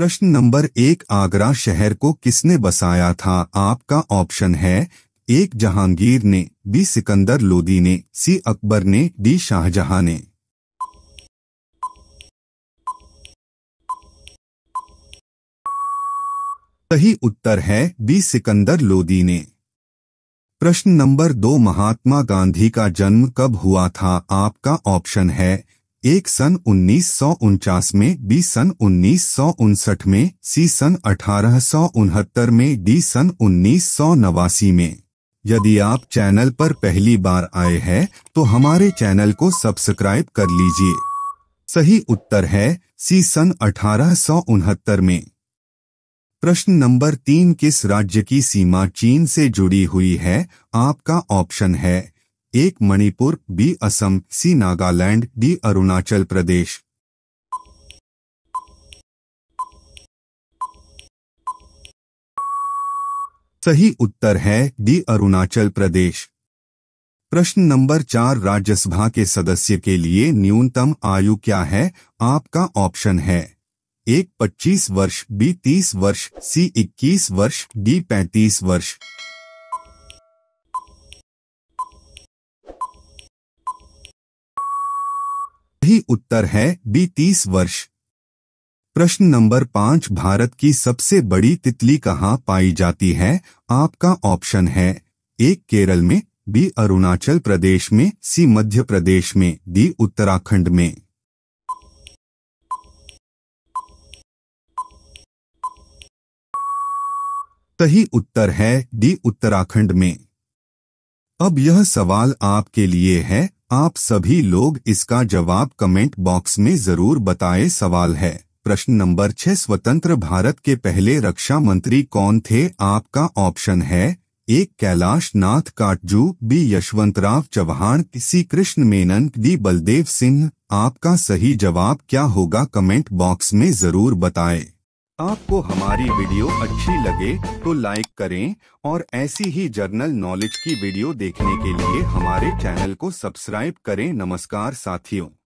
प्रश्न नंबर एक आगरा शहर को किसने बसाया था आपका ऑप्शन है एक जहांगीर ने बी सिकंदर लोदी ने सी अकबर ने डी शाहजहां ने सही उत्तर है बी सिकंदर लोदी ने प्रश्न नंबर दो महात्मा गांधी का जन्म कब हुआ था आपका ऑप्शन है एक सन उन्नीस में बी सन उन्नीस में सी सन अठारह में डी सन उन्नीस में यदि आप चैनल पर पहली बार आए हैं तो हमारे चैनल को सब्सक्राइब कर लीजिए सही उत्तर है सी सन अठारह में प्रश्न नंबर तीन किस राज्य की सीमा चीन से जुड़ी हुई है आपका ऑप्शन है एक Manipur B Assam C Nagaland D Arunachal Pradesh सही उत्तर है डी अरुणाचल प्रदेश प्रश्न नंबर चार राज्यसभा के सदस्य के लिए न्यूनतम आयु क्या है आपका ऑप्शन है एक 25 वर्ष बी 30 वर्ष सी 21 वर्ष डी 35 वर्ष सही उत्तर है बी तीस वर्ष प्रश्न नंबर पाँच भारत की सबसे बड़ी तितली कहाँ पाई जाती है आपका ऑप्शन है एक केरल में बी अरुणाचल प्रदेश में सी मध्य प्रदेश में डी उत्तराखंड में सही उत्तर है डी उत्तराखंड में अब यह सवाल आपके लिए है आप सभी लोग इसका जवाब कमेंट बॉक्स में जरूर बताएं सवाल है प्रश्न नंबर छह स्वतंत्र भारत के पहले रक्षा मंत्री कौन थे आपका ऑप्शन है एक Kailash Nath Katju B Yashwantrao Chavan C Krishna Menon D Baldev Singh आपका सही जवाब क्या होगा कमेंट बॉक्स में जरूर बताएं आपको हमारी वीडियो अच्छी लगे तो लाइक करें और ऐसी ही जर्नल नॉलेज की वीडियो देखने के लिए हमारे चैनल को सब्सक्राइब करें नमस्कार साथियों